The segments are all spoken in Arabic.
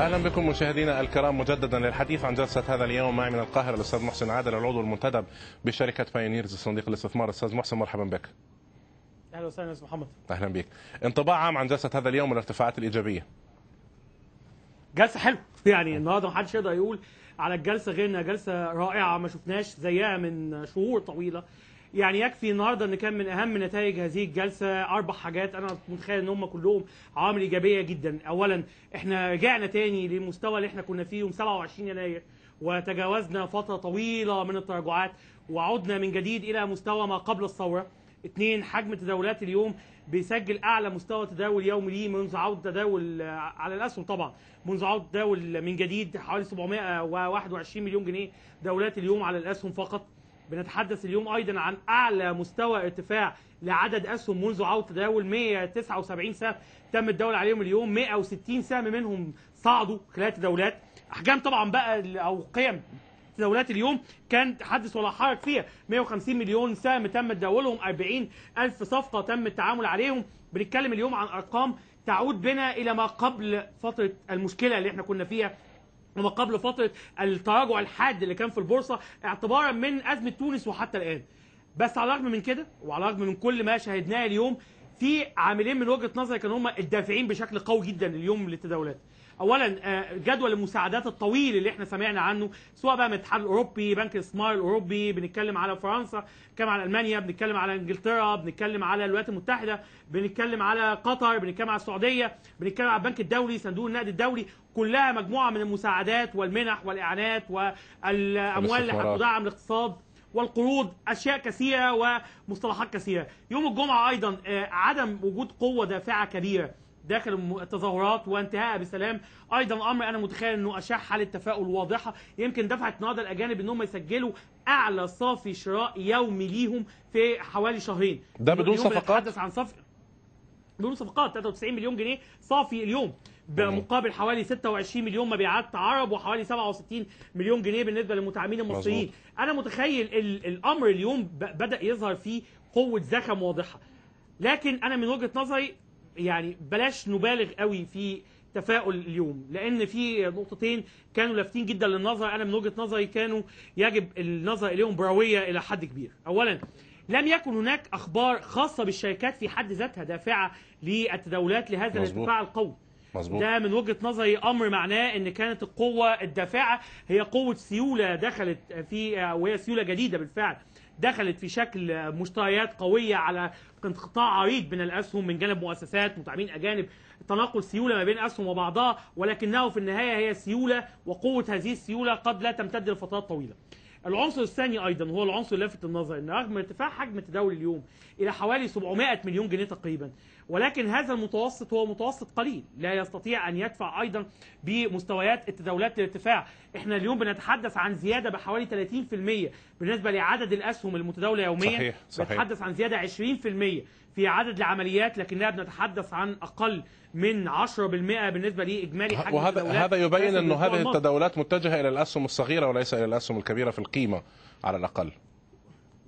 اهلا بكم مشاهدينا الكرام مجددا للحديث عن جلسه هذا اليوم معي من القاهره الاستاذ محسن عادل العضو المنتدب بشركه بايونيرز صندوق الاستثمار استاذ محسن مرحبا بك اهلا وسهلا استاذ محمد اهلا بك انطباع عام عن جلسه هذا اليوم والارتفاعات الايجابيه جلسه حلوه يعني النهارده ما حدش يقدر يقول على الجلسه غير انها جلسه رائعه ما شفناش زيها من شهور طويله يعني يكفي النهارده ان كان من اهم نتائج هذه الجلسه اربع حاجات انا متخيل ان هم كلهم عوامل ايجابيه جدا اولا احنا رجعنا تاني للمستوى اللي احنا كنا فيه يوم 27 يناير وتجاوزنا فتره طويله من التراجعات وعدنا من جديد الى مستوى ما قبل الثوره اثنين حجم تداولات اليوم بيسجل اعلى مستوى تداول يومي ليه منذ عود تداول على الاسهم طبعا منذ عود تداول من جديد حوالي 721 مليون جنيه تداولات اليوم على الاسهم فقط بنتحدث اليوم أيضا عن أعلى مستوى ارتفاع لعدد أسهم منذ عودة تداول 179 سهم تم الدول عليهم اليوم 160 سهم منهم صعدوا خلال تداولات أحجام طبعا بقى أو قيم تداولات اليوم كان تحدث ولا حرج فيها 150 مليون سهم تم تداولهم 40 ألف صفقة تم التعامل عليهم بنتكلم اليوم عن أرقام تعود بنا إلى ما قبل فترة المشكلة اللي احنا كنا فيها قبل فتره التراجع الحاد اللي كان في البورصه اعتبارا من ازمه تونس وحتى الان. بس على الرغم من كده وعلى الرغم من كل ما شاهدناه اليوم في عاملين من وجهه نظري كانوا هم الدافعين بشكل قوي جدا اليوم للتداولات. اولا آه، جدول المساعدات الطويل اللي احنا سمعنا عنه سواء بقى من الاتحاد الاوروبي بنك الاستثمار الاوروبي بنتكلم على فرنسا بنتكلم على المانيا بنتكلم على انجلترا بنتكلم على الولايات المتحده بنتكلم على قطر بنتكلم على السعوديه بنتكلم على البنك الدولي صندوق النقد الدولي كلها مجموعه من المساعدات والمنح والاعانات والاموال اللي هتدعم الاقتصاد والقروض اشياء كثيره ومصطلحات كثيره يوم الجمعه ايضا آه، عدم وجود قوه دافعه كبيره داخل التظاهرات وانتهاء بسلام ايضا امر انا متخيل انه اشاع حاله تفاؤل واضحه يمكن دفعت النهارده الاجانب انهم يسجلوا اعلى صافي شراء يومي ليهم في حوالي شهرين ده بدون صفقات بنتحدث عن صافي بدون صفقات 93 مليون جنيه صافي اليوم بمقابل حوالي 26 مليون مبيعات عرب وحوالي 67 مليون جنيه بالنسبه للمتعاملين المصريين مزبوط. انا متخيل الامر اليوم بدا يظهر فيه قوه زخم واضحه لكن انا من وجهه نظري يعني بلاش نبالغ قوي في تفاؤل اليوم لان في نقطتين كانوا لافتين جدا للنظر انا من وجهه نظري كانوا يجب النظر اليهم برويه الى حد كبير اولا لم يكن هناك اخبار خاصه بالشركات في حد ذاتها دافعه للتداولات لهذا الارتفاع القوي مزبوط. ده من وجهه نظري امر معناه ان كانت القوه الدافعه هي قوه سيوله دخلت في وهي سيوله جديده بالفعل دخلت في شكل مشتريات قوية على انقطاع عريض من الأسهم من جانب مؤسسات متابعين أجانب تناقل سيولة ما بين أسهم وبعضها ولكنه في النهاية هي سيولة وقوة هذه السيولة قد لا تمتد لفترات طويلة العنصر الثاني أيضا وهو العنصر لافت النظر أن رغم ارتفاع حجم التداول اليوم إلى حوالي 700 مليون جنيه تقريبا ولكن هذا المتوسط هو متوسط قليل لا يستطيع أن يدفع أيضا بمستويات التداولات الارتفاع احنا اليوم بنتحدث عن زيادة بحوالي 30% بالنسبة لعدد الأسهم المتداولة يوميا صحيح صحيح. بنتحدث عن زيادة 20% في عدد العمليات لكننا بنتحدث عن أقل من 10% بالنسبه لاجمالي حجم وهذا هذا يبين انه هذه التداولات متجهه الى الاسهم الصغيره وليس الى الاسهم الكبيره في القيمه على الاقل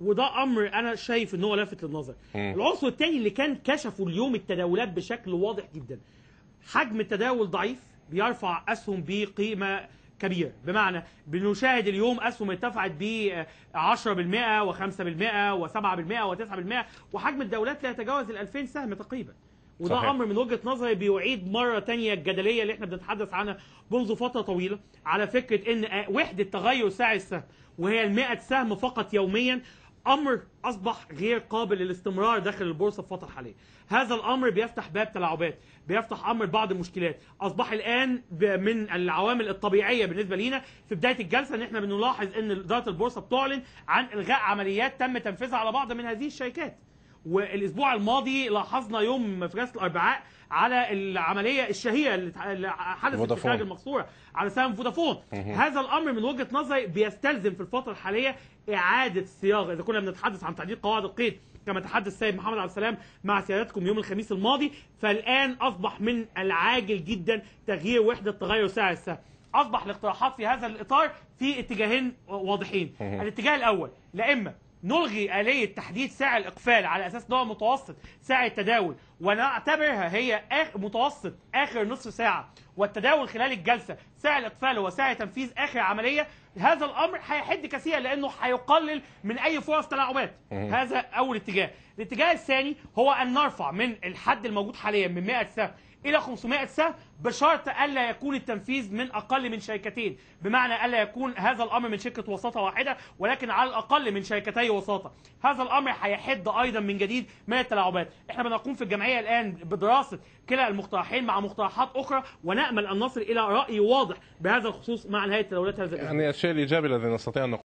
وده امر انا شايف ان هو لافت للنظر العنصر الثاني اللي كان كشفه اليوم التداولات بشكل واضح جدا حجم التداول ضعيف بيرفع اسهم بقيمه كبيره بمعنى بنشاهد اليوم اسهم ارتفعت ب 10% و5% و7% و9% وحجم الدولات لا يتجاوز ال 2000 سهم تقريبا وده صحيح. امر من وجهه نظري بيعيد مره تانية الجدليه اللي احنا بنتحدث عنها منذ فتره طويله على فكره ان وحده تغير سعر السهم وهي ال سهم فقط يوميا امر اصبح غير قابل للاستمرار داخل البورصه في الفتره الحاليه. هذا الامر بيفتح باب تلاعبات بيفتح امر بعض المشكلات اصبح الان من العوامل الطبيعيه بالنسبه لينا في بدايه الجلسه ان احنا بنلاحظ ان اداره البورصه بتعلن عن الغاء عمليات تم تنفيذها على بعض من هذه الشركات والاسبوع الماضي لاحظنا يوم في رأس الاربعاء على العمليه الشهيره اللي حدثت في الخارج المقصوره على سهم فودافون هذا الامر من وجهه نظري بيستلزم في الفتره الحاليه اعاده صياغه اذا كنا بنتحدث عن تعديل قواعد القيد كما تحدث السيد محمد عبد السلام مع سيادتكم يوم الخميس الماضي فالان اصبح من العاجل جدا تغيير وحده تغير سعر السهم اصبح الاقتراحات في هذا الاطار في اتجاهين واضحين الاتجاه الاول لا اما نلغي آلية تحديد سعر الإقفال على أساس نوع متوسط سعر التداول ونعتبرها هي آخر متوسط آخر نصف ساعة والتداول خلال الجلسة سعر الإقفال هو سعر تنفيذ آخر عملية هذا الأمر هيحد كثيرا لأنه هيقلل من أي فرص تلاعبات هذا أول اتجاه الاتجاه الثاني هو أن نرفع من الحد الموجود حاليا من 100 سهم إلى 500 سهم بشرط ألا يكون التنفيذ من أقل من شركتين بمعنى ألا يكون هذا الأمر من شركة وساطة واحدة ولكن على الأقل من شركتي وساطة هذا الأمر هيحد أيضا من جديد من التلاعبات احنا بنقوم في الجمعية الآن بدراسة كلا المقترحين مع مقترحات أخرى ونأمل أن نصل إلى رأي واضح بهذا الخصوص مع نهاية تداولات هذا يعني الشيء الإيجابي الذي نستطيع أن